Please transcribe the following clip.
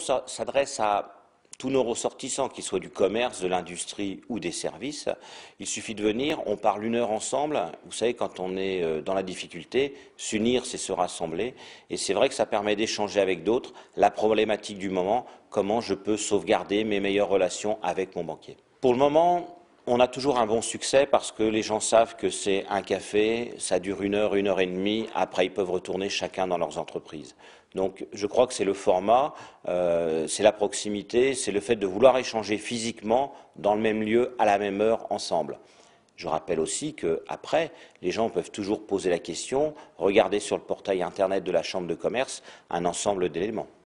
s'adresse à tous nos ressortissants, qu'ils soient du commerce, de l'industrie ou des services. Il suffit de venir, on parle une heure ensemble. Vous savez, quand on est euh, dans la difficulté, s'unir, c'est se rassembler. Et c'est vrai que ça permet d'échanger avec d'autres la problématique du moment, comment je peux sauvegarder mes meilleures relations avec mon banquier. Pour le moment, on a toujours un bon succès parce que les gens savent que c'est un café, ça dure une heure, une heure et demie, après ils peuvent retourner chacun dans leurs entreprises. Donc je crois que c'est le format, euh, c'est la proximité, c'est le fait de vouloir échanger physiquement dans le même lieu, à la même heure, ensemble. Je rappelle aussi que après, les gens peuvent toujours poser la question, regarder sur le portail Internet de la Chambre de commerce un ensemble d'éléments.